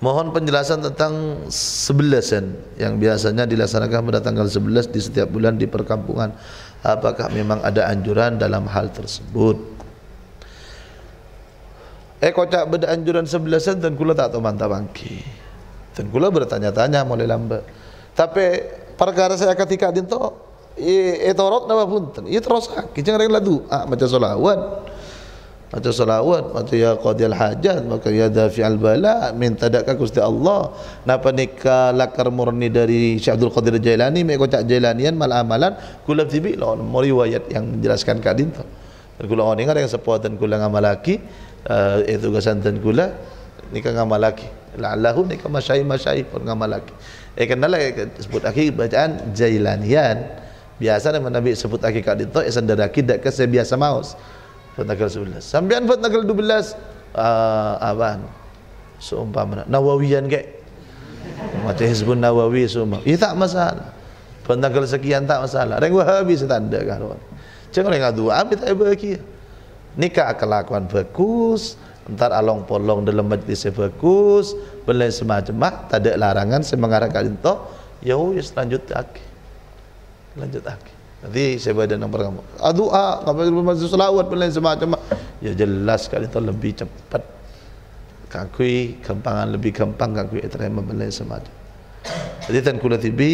Mohon penjelasan tentang sebelasan yang biasanya dilaksanakan pada tanggal sebelas di setiap bulan di perkampungan. Apakah memang ada anjuran dalam hal tersebut? Eh kocak beda anjuran sebelasan dan kula tak tahu mantap bangki. Dan kula bertanya-tanya mulai lamba. Tapi perkara saya ketika dinto, itu eh, eh, rot nama pun, itu rosak. Kita ngerti lah tu, ah, macam solawat. Baca salawat, baca ya qadil hajat, maka ya al bala, minta dakkan kusti Allah. Napa nikah lakar murni dari Syekh Abdul Qadir Jailani, mereka cak Jailanian mal amalan, kulam tibik lah, riwayat yang menjelaskan Kak Din Dan kula orang ingat yang sepuat dan kula ngamal laki, uh, itu kesan dan kula, nikah ngamal laki. La'allahu nikah masyai masyai pun ngamal laki. Eh kenalah sebut akhir bacaan Jailanian, biasa nama Nabi sebut akhir Kak Din tu, yang sendiri akhir, dakkan biasa maus. Fatnagal 11. Sambian Fatnagal 12 uh, aban. Seumpama so, Nawawian ke? Mati Hizbun Nawawi semua. Ia tak masalah. Fatnagal sekian tak masalah. Reng Wahabi setanda kan. Jangan yang adu abi tak bagi. Nikah kelakuan fokus. entar along polong dalam majlis bagus, belai semacam mak, Tidak larangan semengarah kalian toh, yo yo lagi. Lanjut lagi. Nanti saya berada dengan orang kamu Adu'a Kamu berada dengan selawat Dan lain semacam Ya jelas kali itu lebih cepat Kakui Kempangan lebih gampang Kakui terima Dan lain semacam Jadi Tan Kula Tibi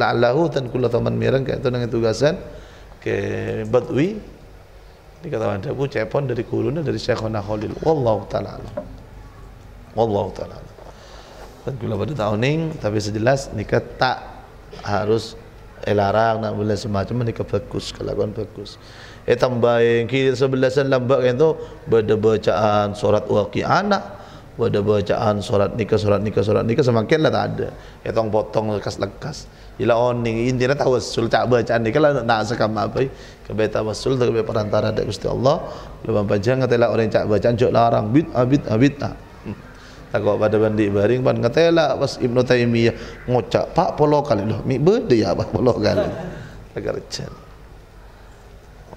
La'allahu Tan Kula Taman Mirang Kaitu dengan tugasan Ke Badwi Ini kata Wanda Bu Cepon dari Kuruna Dari Syekhona Khalil Wallahu ta'ala Wallahu ta'ala Tan Kula pada tahun ini Tapi sejelas Ini kata Tak harus elarang nak boleh semacam ni ke fokus kelakuan bagus. eh tambah yang kiri sebelah sana lambat yang tu berada bacaan surat waqi anak berada bacaan surat nikah surat nikah surat nikah semakin lah tak ada eh tong potong lekas lekas ila oning ini dah tahu sul tak bacaan nikah lah nak sekam apa ke beta wasul ke perantara dak Allah lebih panjang katalah orang yang tak bacaan jok larang bit abit ah, abit ah, tak ah. Takut pada bandi baring pun ngetelak pas ibnu Taymiyah ngocak pak polo kali loh mi ya pak polo kali. Lagi rechen.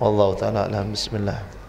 Allah Taala Alhamdulillah.